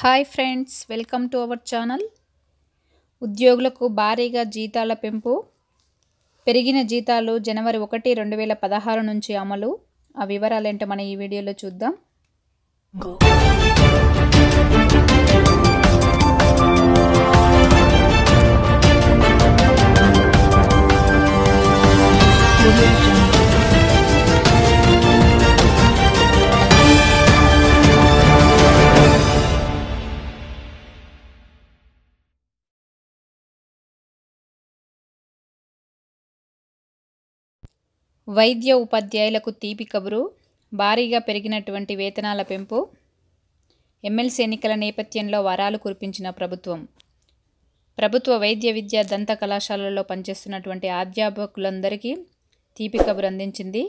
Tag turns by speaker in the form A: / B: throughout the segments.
A: hi friends welcome to our channel ఉద్యోగులకు భారీగా జీతాల పెంపు పెరిగిన జీతాలు జనవరి ఒకటి రెండు వేల పదహారు నుంచి అమలు ఆ వివరాలేంటో మనం ఈ వీడియోలో చూద్దాం వైద్య ఉపాధ్యాయులకు తీపి కబురు భారీగా పెరిగినటువంటి వేతనాల పెంపు ఎమ్మెల్సీ ఎన్నికల నేపథ్యంలో వరాలు కురిపించిన ప్రభుత్వం ప్రభుత్వ వైద్య విద్య దంత కళాశాలలో పనిచేస్తున్నటువంటి అధ్యాపకులందరికీ తీపి కబురు అందించింది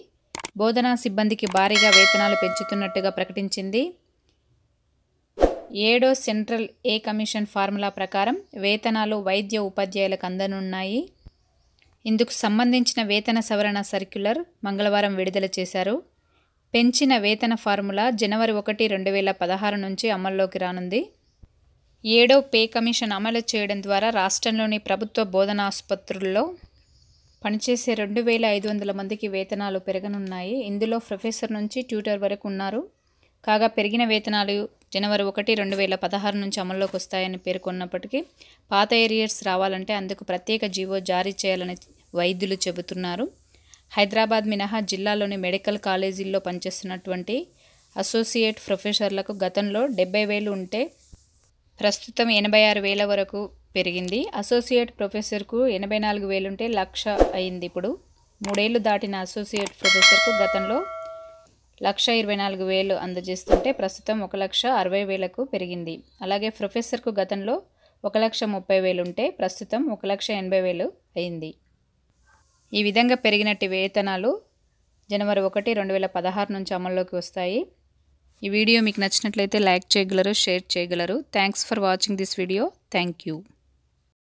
A: బోధనా సిబ్బందికి భారీగా వేతనాలు పెంచుతున్నట్టుగా ప్రకటించింది ఏడో సెంట్రల్ ఏ కమిషన్ ఫార్ములా ప్రకారం వేతనాలు వైద్య ఉపాధ్యాయులకు అందనున్నాయి ఇందుకు సంబంధించిన వేతన సవరణ సర్క్యులర్ మంగళవారం విడుదల చేశారు పెంచిన వేతన ఫార్ములా జనవరి ఒకటి రెండు వేల పదహారు నుంచి అమల్లోకి రానుంది ఏడో పే కమిషన్ అమలు చేయడం ద్వారా రాష్ట్రంలోని ప్రభుత్వ బోధనాసుపత్రుల్లో ఆసుపత్రుల్లో పనిచేసే రెండు వేల ఐదు వందల మందికి వేతనాలు పెరగనున్నాయి ఇందులో ప్రొఫెసర్ నుంచి ట్యూటర్ వరకు ఉన్నారు కాగా పెరిగిన వేతనాలు జనవరి ఒకటి రెండు వేల పదహారు నుంచి అమల్లోకి వస్తాయని పేర్కొన్నప్పటికీ పాత ఏరియర్స్ రావాలంటే అందుకు ప్రత్యేక జీవో జారీ చేయాలని వైద్యులు చెబుతున్నారు హైదరాబాద్ మినహా జిల్లాలోని మెడికల్ కాలేజీల్లో పనిచేస్తున్నటువంటి అసోసియేట్ ప్రొఫెసర్లకు గతంలో డెబ్బై వేలు ఉంటే ప్రస్తుతం ఎనభై ఆరు వేల వరకు పెరిగింది అసోసియేట్ ప్రొఫెసర్కు ఎనభై నాలుగు వేలు ఉంటే లక్ష అయింది ఇప్పుడు మూడేళ్లు దాటిన అసోసియేట్ ప్రొఫెసర్కు గతంలో లక్ష ఇరవై నాలుగు వేలు అందజేస్తుంటే ప్రస్తుతం ఒక లక్ష అరవై వేలకు పెరిగింది అలాగే ప్రొఫెసర్కు గతంలో ఒక లక్ష ముప్పై వేలు ఉంటే ప్రస్తుతం ఒక లక్ష ఎనభై వేలు అయింది ఈ విధంగా పెరిగినట్టు వేతనాలు జనవరి ఒకటి రెండు వేల పదహారు నుంచి అమల్లోకి వస్తాయి ఈ వీడియో మీకు నచ్చినట్లయితే లైక్ చేయగలరు షేర్ చేయగలరు thanks for watching this video thank you